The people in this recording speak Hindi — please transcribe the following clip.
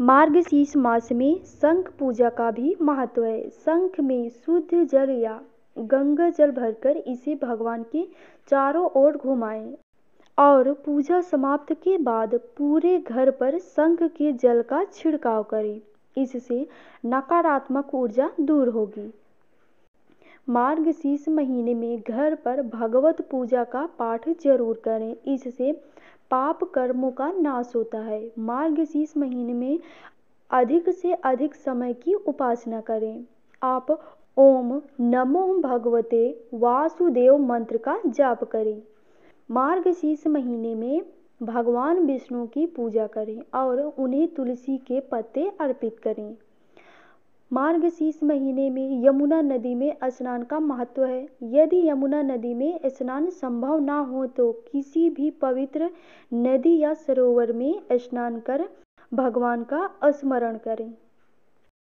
मार्गशीर्ष मास में शंख पूजा का भी महत्व है शंख में शुद्ध जल या गंगा जल भरकर इसे भगवान के चारों ओर घुमाएं और पूजा समाप्त के बाद पूरे घर पर शंख के जल का छिड़काव करें इससे नकारात्मक ऊर्जा दूर होगी मार्गशीर्ष महीने में घर पर भगवत पूजा का पाठ जरूर करें इससे पाप कर्मों का नाश होता है मार्गशीर्ष महीने में अधिक से अधिक समय की उपासना करें आप ओम नमो भगवते वासुदेव मंत्र का जाप करें मार्गशीर्ष महीने में भगवान विष्णु की पूजा करें और उन्हें तुलसी के पत्ते अर्पित करें मार्गशीर्ष महीने में यमुना नदी में स्नान का महत्व है यदि यमुना नदी में स्नान संभव न हो तो किसी भी पवित्र नदी या सरोवर में स्नान कर भगवान का स्मरण करें